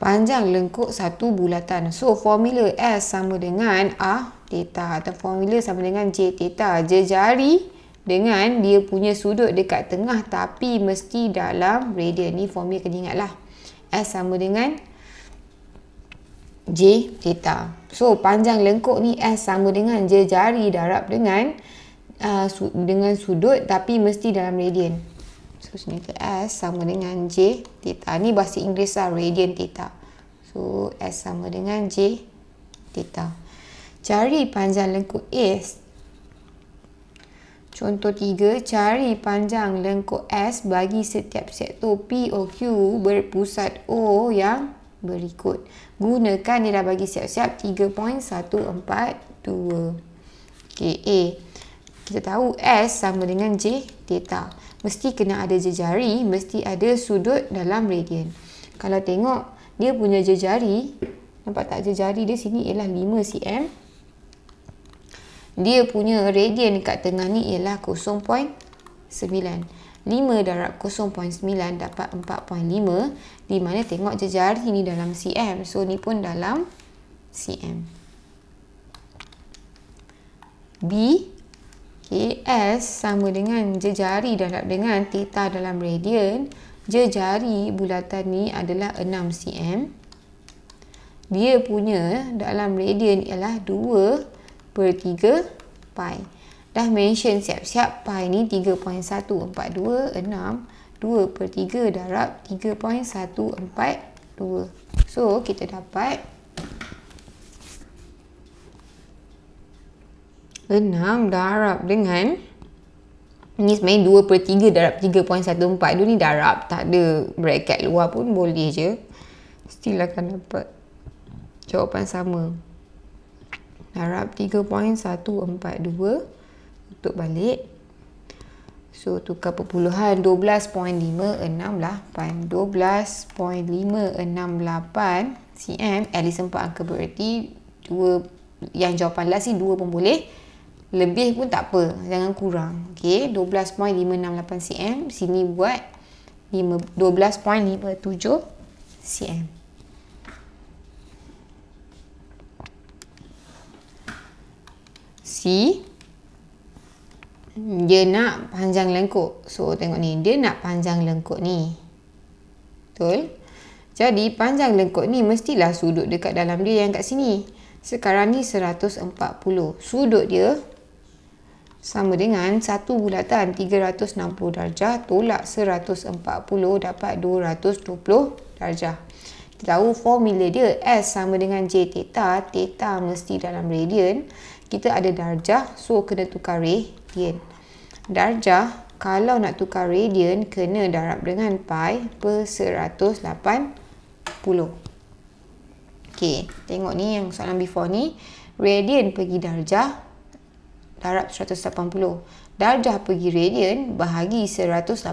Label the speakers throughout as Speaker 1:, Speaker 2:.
Speaker 1: panjang lengkuk satu bulatan. So formula S sama dengan A theta atau formula sama dengan J theta. jari dengan dia punya sudut dekat tengah tapi mesti dalam radian. Ni formula kena lah. S sama dengan J theta. So panjang lengkuk ni S sama dengan jari darab dengan uh, su dengan sudut tapi mesti dalam radian. So sini S sama dengan J theta. Ni bahasa Inggeris lah, radian theta. So S sama dengan J theta. Cari panjang lengkuk S. Contoh 3, cari panjang lengkuk S bagi setiap sektor P O Q berpusat O yang berikut. Gunakan dia dah bagi siap-siap 3.142. Okay, A kita tahu S sama dengan J theta. Mesti kena ada jejari, mesti ada sudut dalam radian. Kalau tengok, dia punya jejari, nampak tak jejari dia sini ialah 5 cm. Dia punya radian dekat tengah ni ialah 0.9. 5 darab 0.9 dapat 4.5. Di mana tengok jejari ni dalam cm. So, ni pun dalam cm. B Okay, S sama dengan jejari darab dengan theta dalam radian. Jejari bulatan ni adalah 6 cm. Dia punya dalam radian ialah 2 per 3 pi. Dah mention siap-siap pi ni 3.142 2 per 3 darab 3.142. So, kita dapat 3.142. 6 darab dengan ni sebenarnya 2 per 3 darab 3.14 dua ni darab tak ada bracket luar pun boleh je still akan dapat jawapan sama darab 3.142 untuk balik so tukar perpuluhan 12.56 lah 12.568 cm at least 4 angka bererti 2 yang jawapan last ni 2 pun boleh lebih pun tak apa, jangan kurang. Okey, 12.568 cm sini buat 12.57 cm. C dia nak panjang lengkuk. So tengok ni, dia nak panjang lengkuk ni. Betul? Jadi panjang lengkuk ni mestilah sudut dekat dalam dia yang kat sini. Sekarang ni 140. Sudut dia sama dengan satu bulatan 360 darjah tolak 140 dapat 220 darjah. Kita tahu formula dia S sama dengan J theta, theta mesti dalam radian. Kita ada darjah, so kena tukar radian. Darjah, kalau nak tukar radian, kena darab dengan pi per 180. Okay, tengok ni yang soalan before ni. Radian pergi darjah, darab 180. Darjah pergi radian bahagi 180.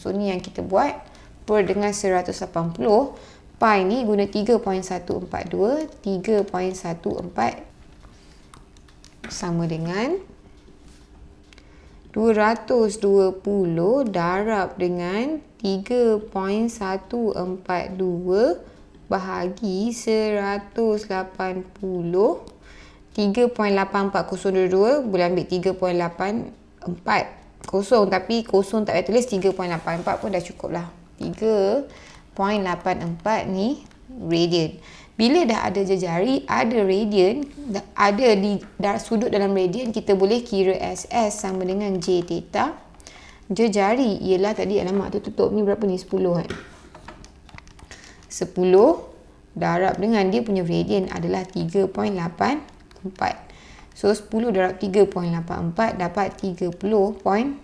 Speaker 1: So ni yang kita buat per dengan 180. Pi ni guna 3.142. 3.14 sama dengan 220 darab dengan 3.142 bahagi 180 3.84022 boleh ambil 3.84 kosong tapi kosong tak payah tulis 3.84 pun dah cukup lah 3.84 ni radian bila dah ada jejari ada radian ada di dar, sudut dalam radian kita boleh kira SS sama dengan J theta jejari ialah tadi alamak tu tutup ni berapa ni 10 kan 10 darab dengan dia punya radian adalah 3.8 So 10 darab 3.84 dapat 30.38.4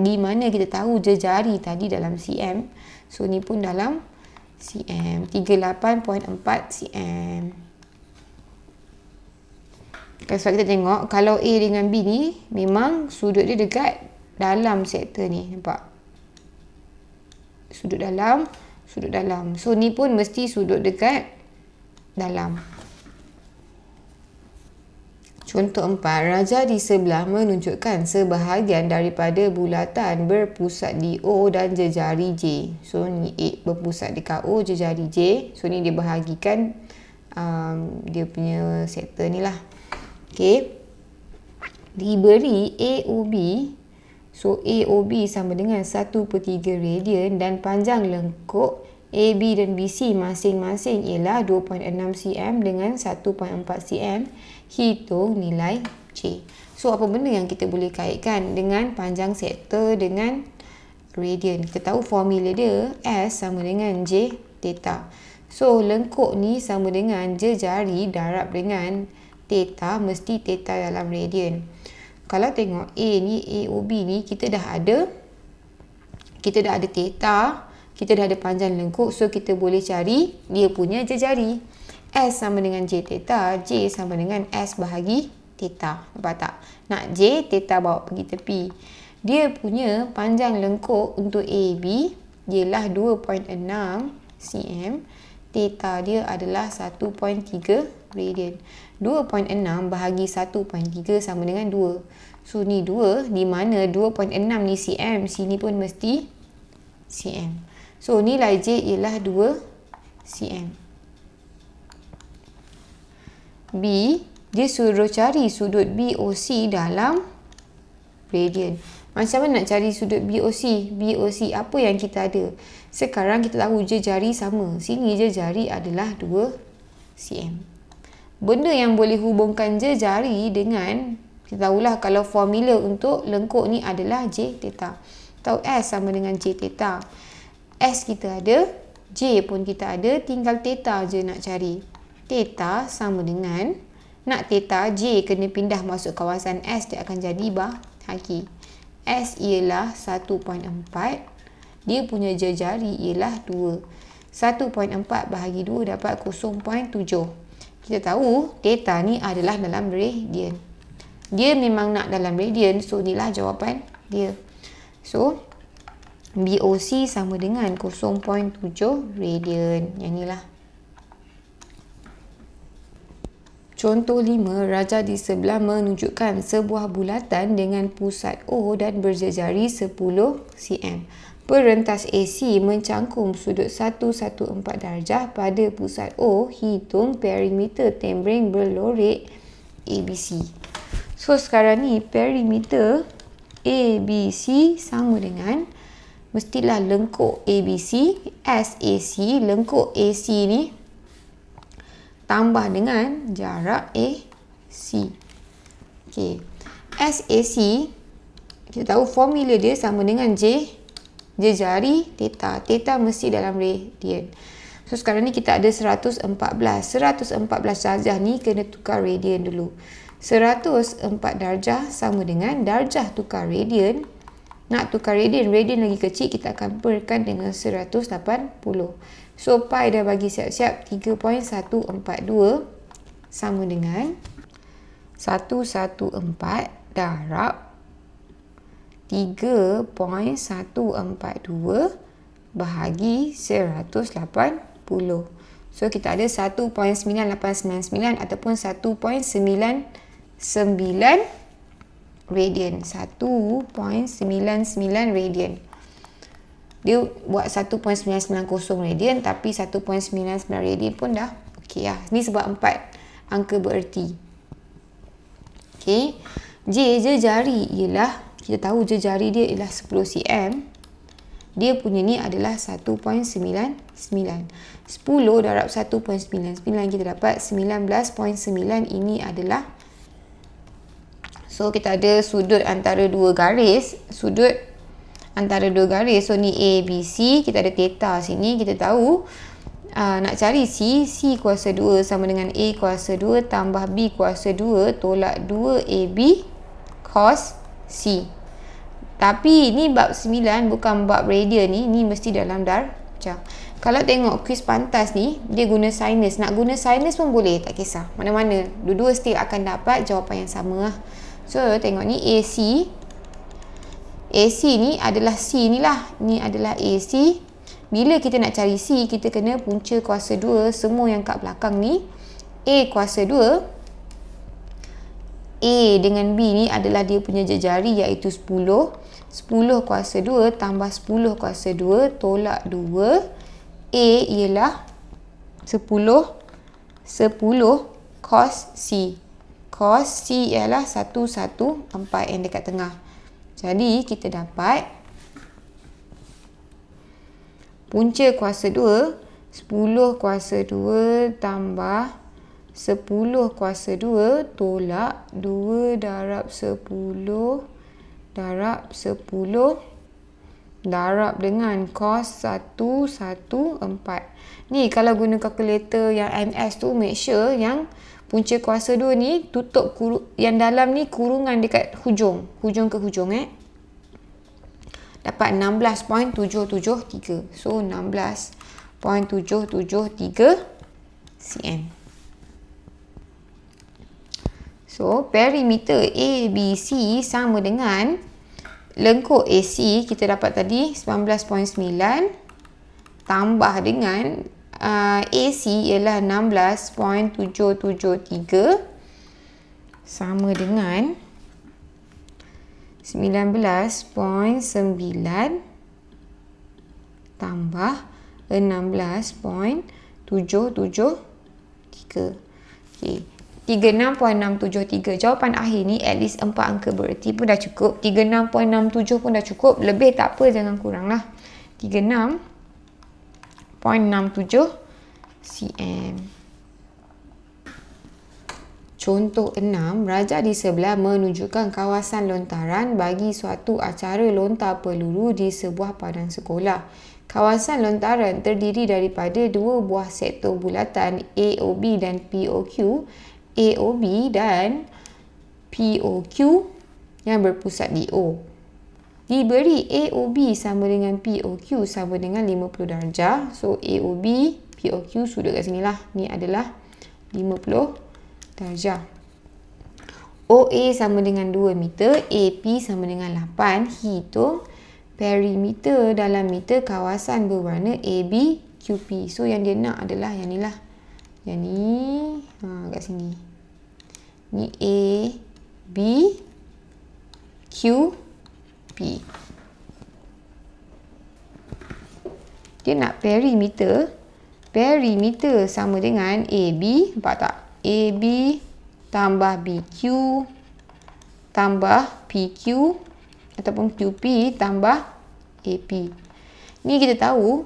Speaker 1: di mana kita tahu jari tadi dalam cm. So ni pun dalam cm 38.4 cm. Okay, sebab kita tengok kalau A dengan B ni memang sudut dia dekat dalam sektor ni nampak. Sudut dalam, sudut dalam. So ni pun mesti sudut dekat dalam. Contoh empat, raja di sebelah menunjukkan sebahagian daripada bulatan berpusat di O dan jejari J. So, ni A berpusat dekat O, jejari J. So, ni dia bahagikan um, dia punya sektor ni lah. Okay. Diberi AOB. So, AOB sama dengan 1 per 3 radian dan panjang lengkok AB dan BC masing-masing ialah 2.6 cm dengan 1.4 cm hitung nilai C. So apa benda yang kita boleh kaitkan dengan panjang sektor dengan radian. Kita tahu formula dia S sama dengan J theta. So lengkok ni sama dengan jari darab dengan theta mesti theta dalam radian. Kalau tengok A ni AOB ni kita dah ada kita dah ada theta, kita dah ada panjang lengkok. so kita boleh cari dia punya jejari. S sama dengan J theta, J sama dengan S bahagi theta. Nampak tak? Nak J, theta bawa pergi tepi. Dia punya panjang lengkuk untuk AB ialah 2.6 cm. Theta dia adalah 1.3 radian. 2.6 bahagi 1.3 sama dengan 2. So ni 2 di mana 2.6 ni cm, sini pun mesti cm. So nilai J ialah 2 cm. B, dia suruh cari sudut BOC dalam radian. Macam mana nak cari sudut BOC? BOC apa yang kita ada? Sekarang kita tahu je jari sama. Sini je jari adalah 2 cm. Benda yang boleh hubungkan je jari dengan kita tahulah kalau formula untuk lengkok ni adalah J theta. Tahu S sama dengan J theta. S kita ada, J pun kita ada, tinggal theta je nak cari theta sama dengan nak theta J kena pindah masuk kawasan S dia akan jadi bahagi. S ialah 1.4. Dia punya jejari ialah 2. 1.4 bahagi 2 dapat 0.7. Kita tahu theta ni adalah dalam radian. Dia memang nak dalam radian. So, inilah jawapan dia. So, BOC sama dengan 0.7 radian. Yang inilah. Contoh 5, raja di sebelah menunjukkan sebuah bulatan dengan pusat O dan berjejari 10 cm. Perentas AC mencangkum sudut 114 darjah pada pusat O hitung perimeter tembreng berlorek ABC. So sekarang ni perimeter ABC sama dengan mestilah lengkok ABC SAC lengkok AC ni tambah dengan jarak AC. Okey. SAC kita tahu formula dia sama dengan J jari teta teta mesti dalam radian. So sekarang ni kita ada 114. 114 darjah ni kena tukar radian dulu. 104 darjah sama dengan darjah tukar radian. Nak tukar radian, radian lagi kecil kita akan perkan dengan 180. So pi dah bagi siap-siap 3.142 sama dengan 114 darab 3.142 bahagi 180. So kita ada 1.9899 ataupun 1.99 radian. 1.99 radian dia buat 1.990 radian tapi 1.99 radian pun dah okey lah. Ni sebab 4 angka bererti. Okey. J jari ialah kita tahu jari dia ialah 10 cm. Dia punya ni adalah 1.99. 10 darab 1.99 kita dapat 19.9 ini adalah So kita ada sudut antara dua garis, sudut antara dua garis. So ni A, B, C. Kita ada theta sini. Kita tahu uh, nak cari C. C kuasa 2 sama dengan A kuasa 2 tambah B kuasa 2 tolak 2AB cos C. Tapi ni bab 9 bukan bab radian ni. Ni mesti dalam darjah. Kalau tengok kuis pantas ni, dia guna sinus. Nak guna sinus pun boleh, tak kisah. Mana-mana, dua-dua still akan dapat jawapan yang sama lah. So, tengok ni AC AC ni adalah C ni lah. Ni adalah AC. Bila kita nak cari C, kita kena punca kuasa 2 semua yang kat belakang ni. A kuasa 2. A dengan B ni adalah dia punya jejari iaitu 10. 10 kuasa 2 tambah 10 kuasa 2 tolak 2. A ialah 10. 10 kos C. kos C ialah 1, 1, 4 yang dekat tengah. Jadi kita dapat punca kuasa 2 10 kuasa 2 tambah 10 kuasa 2 tolak 2 darab 10 darab 10 darab dengan kos 1, 1, 4. Ni kalau guna kalkulator yang MS tu make sure yang punca kuasa dua ni tutup kuru, yang dalam ni kurungan dekat hujung hujung ke hujung eh dapat 16.773 so 16.773 cm so perimeter ABC sama dengan lengkuk AC kita dapat tadi 19.9 tambah dengan AC ah, ialah 16.773 sama dengan 19.9 tambah 16.773 okay. 36.673 jawapan akhir ni at least 4 angka bererti pun dah cukup 36.67 pun dah cukup lebih tak apa jangan kurang lah 36 0.67 cm. Contoh 6, rajah di sebelah menunjukkan kawasan lontaran bagi suatu acara lontar peluru di sebuah padang sekolah. Kawasan lontaran terdiri daripada dua buah sektor bulatan AOB dan POQ, AOB dan POQ yang berpusat di O diberi AOB sama dengan POQ sama dengan 50 darjah. So AOB, POQ sudah kat sini lah. Ni adalah 50 darjah. OA sama dengan 2 meter, AP sama dengan 8. Hitung perimeter dalam meter kawasan berwarna AB, QP. So yang dia nak adalah yang ni lah. Yang ni, ha, kat sini. Ni A, B, Q, P tepi. Dia nak perimeter. Perimeter sama dengan AB. Nampak tak? AB tambah BQ tambah PQ ataupun QP tambah AP. Ni kita tahu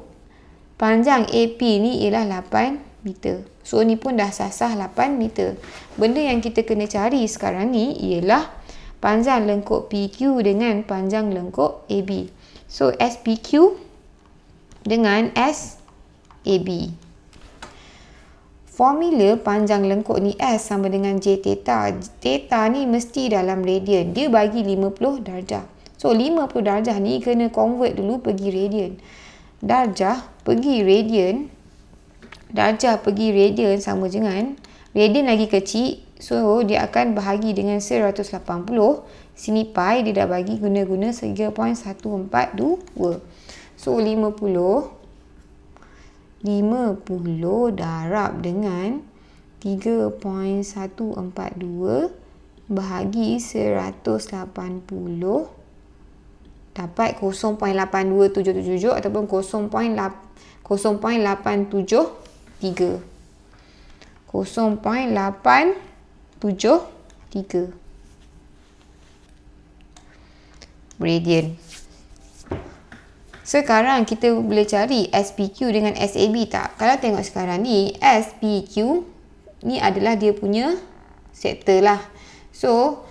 Speaker 1: panjang AP ni ialah 8 meter. So ni pun dah sasah 8 meter. Benda yang kita kena cari sekarang ni ialah panjang lengkok PQ dengan panjang lengkok AB. So SPQ dengan SAB. Formula panjang lengkok ni S sama dengan J theta. Theta ni mesti dalam radian. Dia bagi 50 darjah. So 50 darjah ni kena convert dulu pergi radian. Darjah pergi radian. Darjah pergi radian sama dengan radian lagi kecil So dia akan bahagi dengan 180 Sini pi dia dah bagi guna-guna 3.142 So 50 50 darab dengan 3.142 Bahagi 180 Dapat 0.82777 Ataupun 0.8 0.873 0.8 tujuh, tiga. Radian. Sekarang kita boleh cari SPQ dengan SAB tak? Kalau tengok sekarang ni, SPQ ni adalah dia punya sektor lah. So,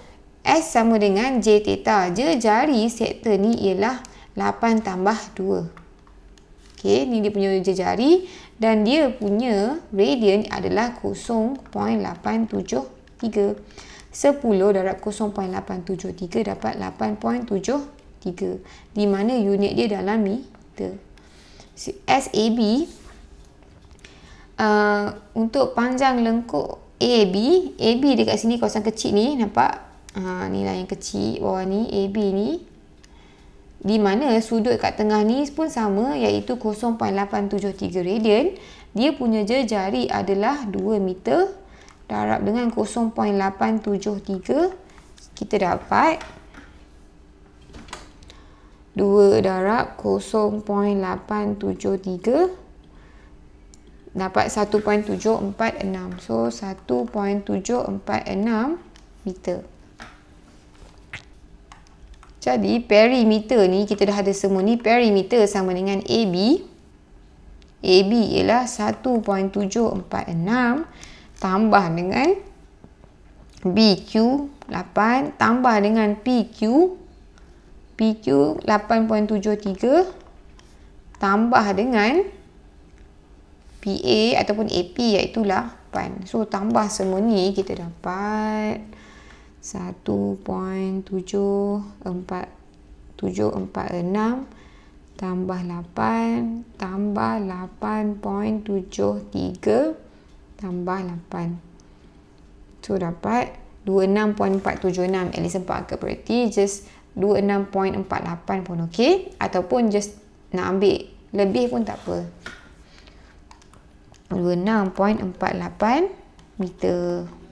Speaker 1: S sama dengan J theta. J jari sektor ni ialah 8 tambah 2. Okay, ni dia punya J jari. Dan dia punya radian adalah 0.87 10 darab 0.873 dapat 8.73 di mana unit dia dalam meter. SAB uh, untuk panjang lengkok AB, AB dekat sini kawasan kecil ni nampak ha, uh, ni lah yang kecil bawah ni AB ni di mana sudut kat tengah ni pun sama iaitu 0.873 radian dia punya jari adalah 2 meter darab dengan 0.873 kita dapat 2 darab 0.873 dapat 1.746 so 1.746 meter jadi perimeter ni kita dah ada semua ni perimeter sama dengan AB AB ialah 1.746 tambah dengan BQ 8 tambah dengan PQ PQ 8.73 tambah dengan PA ataupun AP iaitu 8. So tambah semua ni kita dapat 1.74746 tambah 8 tambah 8.73 tambah 8. So dapat 26.476 at least 4 angka berarti just 26.48 pun okey ataupun just nak ambil lebih pun tak apa. 26.48 meter.